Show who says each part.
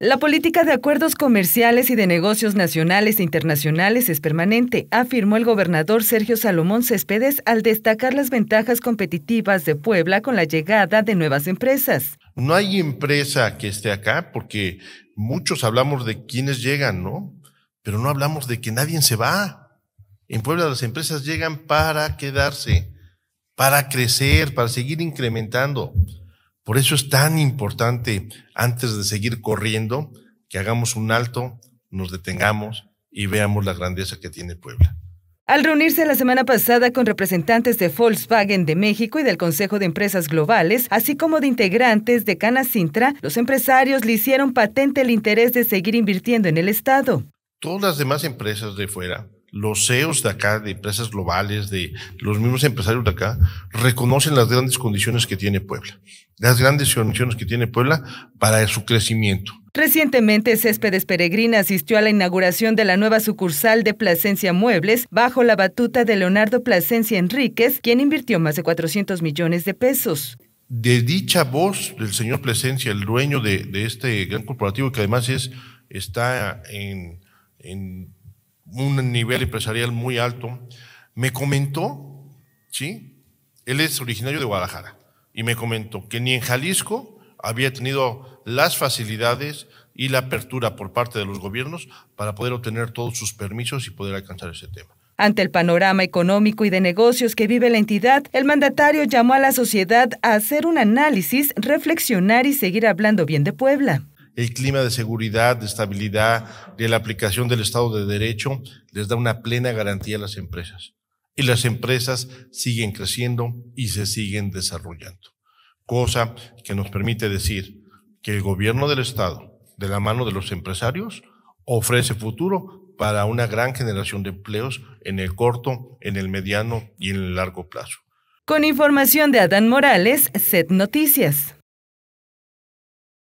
Speaker 1: La política de acuerdos comerciales y de negocios nacionales e internacionales es permanente, afirmó el gobernador Sergio Salomón Céspedes al destacar las ventajas competitivas de Puebla con la llegada de nuevas empresas.
Speaker 2: No hay empresa que esté acá porque muchos hablamos de quienes llegan, ¿no? Pero no hablamos de que nadie se va. En Puebla las empresas llegan para quedarse, para crecer, para seguir incrementando. Por eso es tan importante, antes de seguir corriendo, que hagamos un alto, nos detengamos y veamos la grandeza que tiene Puebla.
Speaker 1: Al reunirse la semana pasada con representantes de Volkswagen de México y del Consejo de Empresas Globales, así como de integrantes de Canacintra, los empresarios le hicieron patente el interés de seguir invirtiendo en el Estado.
Speaker 2: Todas las demás empresas de fuera los CEOs de acá, de empresas globales, de los mismos empresarios de acá, reconocen las grandes condiciones que tiene Puebla, las grandes condiciones que tiene Puebla para su crecimiento.
Speaker 1: Recientemente, Céspedes Peregrina asistió a la inauguración de la nueva sucursal de Plasencia Muebles bajo la batuta de Leonardo Plasencia Enríquez, quien invirtió más de 400 millones de pesos
Speaker 2: de dicha voz del señor Plasencia, el dueño de, este gran corporativo, que además es, está en, en un nivel empresarial muy alto, me comentó, ¿sí? Él es originario de Guadalajara, y me comentó que ni en Jalisco había tenido las facilidades y la apertura por parte de los gobiernos para poder obtener todos sus permisos y poder alcanzar ese tema.
Speaker 1: Ante el panorama económico y de negocios que vive la entidad, el mandatario llamó a la sociedad a hacer un análisis, reflexionar y seguir hablando bien de Puebla
Speaker 2: el clima de seguridad, de estabilidad, de la aplicación del Estado de Derecho, les da una plena garantía a las empresas. Y las empresas siguen creciendo y se siguen desarrollando. Cosa que nos permite decir que el gobierno del Estado, de la mano de los empresarios, ofrece futuro para una gran generación de empleos en el corto, en el mediano y en el largo plazo.
Speaker 1: Con información de Adán Morales, SET Noticias.